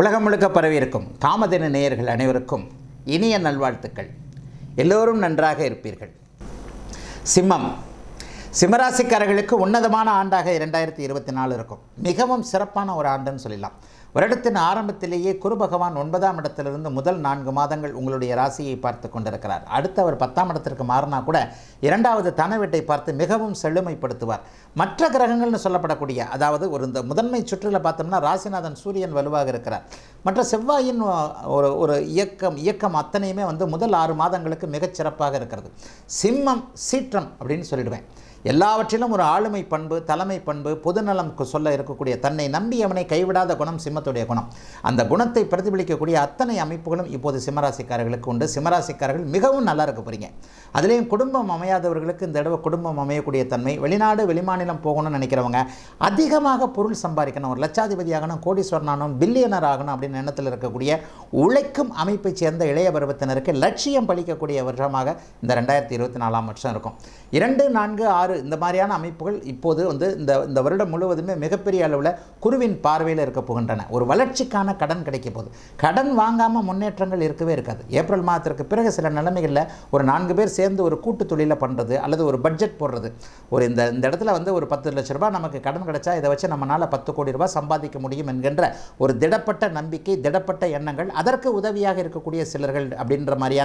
உலகம் முழுக்க பரவியிருக்கும் காமதின நேயர்கள் அனைவருக்கும் இனிய நல்வாழ்த்துக்கள் எல்லோரும் நன்றாக இருப்பீர்கள் சிம்மம் சிம்மராசிக்காரர்களுக்கு உன்னதமான ஆண்டாக இரண்டாயிரத்தி இருபத்தி நாலு இருக்கும் மிகவும் சிறப்பான ஒரு ஆண்டுன்னு சொல்லலாம் வருடத்தின் ஆரம்பத்திலேயே குரு பகவான் ஒன்பதாம் இடத்திலிருந்து முதல் நான்கு மாதங்கள் உங்களுடைய ராசியை பார்த்து கொண்டிருக்கிறார் அடுத்து அவர் பத்தாம் இடத்திற்கு மாறினா கூட இரண்டாவது தன வீட்டை பார்த்து மிகவும் செழுமைப்படுத்துவார் மற்ற கிரகங்கள்னு சொல்லப்படக்கூடிய அதாவது ஒரு இந்த முதன்மை சுற்றில் பார்த்தோம்னா ராசிநாதன் சூரியன் வலுவாக இருக்கிறார் மற்ற செவ்வாயின் ஒரு ஒரு இயக்கம் இயக்கம் அத்தனையுமே வந்து முதல் ஆறு மாதங்களுக்கு மிகச்சிறப்பாக இருக்கிறது சிம்மம் சீற்றம் அப்படின்னு சொல்லிடுவேன் எல்லாவற்றிலும் ஒரு ஆளுமை பண்பு தலைமை பண்பு பொதுநலம் சொல்ல இருக்கக்கூடிய தன்னை நம்பி அவனை கைவிடாத குணம் சிம்மத்தில் சிம்மத்துடைய குணம் அந்த குணத்தை பிரதிபலிக்கக்கூடிய அத்தனை அமைப்புகளும் இப்போது சிம்மராசிக்காரர்களுக்கு உண்டு சிம்மராசிக்காரர்கள் மிகவும் நல்லா இருக்க போகிறீங்க அதுலேயும் குடும்பம் அமையாதவர்களுக்கு இந்த தடவை குடும்பம் அமையக்கூடிய தன்மை வெளிநாடு வெளிமாநிலம் போகணும்னு நினைக்கிறவங்க அதிகமாக பொருள் சம்பாதிக்கணும் ஒரு லட்சாதிபதி ஆகணும் கோடீஸ்வரன் பில்லியனர் ஆகணும் அப்படின்னு எண்ணத்தில் இருக்கக்கூடிய உழைக்கும் அமைப்பை சேர்ந்த இளைய பருவத்தினருக்கு லட்சியம் பளிக்கக்கூடிய வருஷமாக இந்த ரெண்டாயிரத்தி இருபத்தி நாலாம் வருஷம் இருக்கும் இரண்டு நான்கு ஆறு இந்த மாதிரியான அமைப்புகள் இப்போது வந்து இந்த இந்த வருடம் முழுவதுமே மிகப்பெரிய அளவில் குருவின் பார்வையில் இருக்க போகின்றன ஒரு வளர்ச்சிக்கான கடன் கிடைக்க போகுது கடன் வாங்காமல் முன்னேற்றங்கள் இருக்கவே இருக்காது ஏப்ரல் மாதத்திற்கு பிறகு சில நிலைமைகளில் ஒரு நான்கு பேர் சேர்ந்து ஒரு கூட்டு தொழிலை பண்ணுறது அல்லது ஒரு பட்ஜெட் போடுறது ஒரு இந்த இந்த இடத்துல வந்து ஒரு பத்து லட்ச ரூபா நமக்கு கடன் கிடைச்சா இதை வச்சு நம்மளால் பத்து கோடி ரூபாய் சம்பாதிக்க முடியும் என்கின்ற ஒரு திடப்பட்ட நம்பிக்கை திடப்பட்ட எண்ணங்கள் அதற்கு உதவியாக இருக்கக்கூடிய சிலர்கள் அப்படின்ற மாதிரியான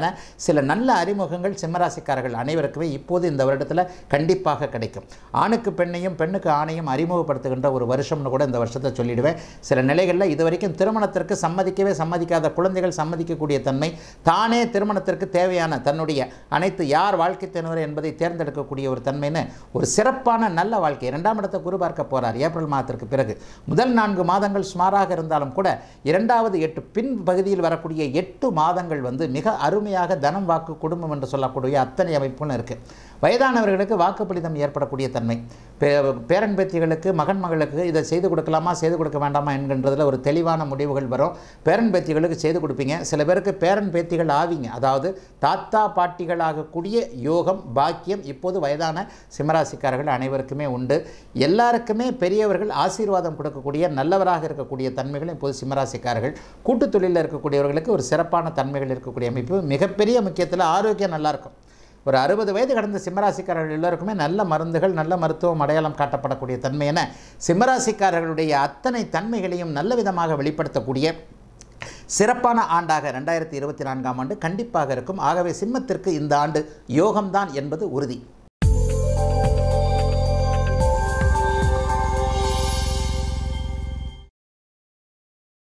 சில நல்ல அறிமுகங்கள் சிம்மராசிக்காரர்கள் அனைவருக்குமே இப்போது இந்த வருடத்தில் கண்டிப்பாக கிடைக்கும் ஆணுக்கு பெண்ணையும் பெண்ணுக்கு ஆணையும் அறிமுகப்படுத்துகின்ற ஒரு வருஷம்னு கூட இந்த வருஷத்தை சொல்லிடுவேன் சில நிலைகள் குழந்தைகளில் இதுவரைக்கும் திருமணத்திற்கு சம்மதிக்கவே சம்மதிக்காத குழந்தைகள் சம்மதிக்கக்கூடிய தன்மை தானே திருமணத்திற்கு தேவையான தன்னுடைய அனைத்து யார் வாழ்க்கை தினவர் என்பதை தேர்ந்தெடுக்கக்கூடிய ஒரு தன்மைன்னு ஒரு சிறப்பான நல்ல வாழ்க்கை இரண்டாம் இடத்தை குரு பார்க்க போகிறார் ஏப்ரல் மாதத்திற்கு பிறகு முதல் நான்கு மாதங்கள் சுமாராக இருந்தாலும் கூட இரண்டாவது எட்டு பின் பகுதியில் வரக்கூடிய எட்டு மாதங்கள் வந்து மிக அருமையாக தனம் வாக்கு குடும்பம் என்று சொல்லக்கூடிய அத்தனை அமைப்புன்னு இருக்குது வயதானவர்களுக்கு வாக்குப்பளிதம் ஏற்படக்கூடிய தன்மை பே பேரன் பேத்திகளுக்கு மகன் மகளுக்கு இதை செய்து கொடுக்கலாமா செய்து கொடுக்க வேண்டாமா என்கின்றதில் ஒரு தெளிவான முடிவுகள் வரும் பேரன் பேத்திகளுக்கு செய்து கொடுப்பீங்க சில பேருக்கு பேரன் பேத்திகள் ஆவிங்க அதாவது தாத்தா பாட்டிகளாகக்கூடிய யோகம் பாக்கியம் இப்போது வயதான சிம்மராசிக்காரர்கள் அனைவருக்குமே உண்டு எல்லாருக்குமே பெரியவர்கள் ஆசீர்வாதம் கொடுக்கக்கூடிய நல்லவராக இருக்கக்கூடிய தன்மைகள் இப்போது சிம்மராசிக்காரர்கள் கூட்டுத் தொழிலில் இருக்கக்கூடியவர்களுக்கு ஒரு சிறப்பான தன்மைகள் இருக்கக்கூடிய அமைப்பு மிகப்பெரிய முக்கியத்தில் ஆரோக்கியம் நல்லாயிருக்கும் ஒரு அறுபது வயது கடந்த சிம்மராசிக்காரர்கள் எல்லோருக்குமே நல்ல மருந்துகள் நல்ல மருத்துவம் அடையாளம் காட்டப்படக்கூடிய தன்மை என சிம்மராசிக்காரர்களுடைய அத்தனை தன்மைகளையும் நல்ல விதமாக வெளிப்படுத்தக்கூடிய சிறப்பான ஆண்டாக ரெண்டாயிரத்தி இருபத்தி நான்காம் ஆண்டு கண்டிப்பாக இருக்கும் ஆகவே சிம்மத்திற்கு இந்த ஆண்டு யோகம்தான் என்பது உறுதி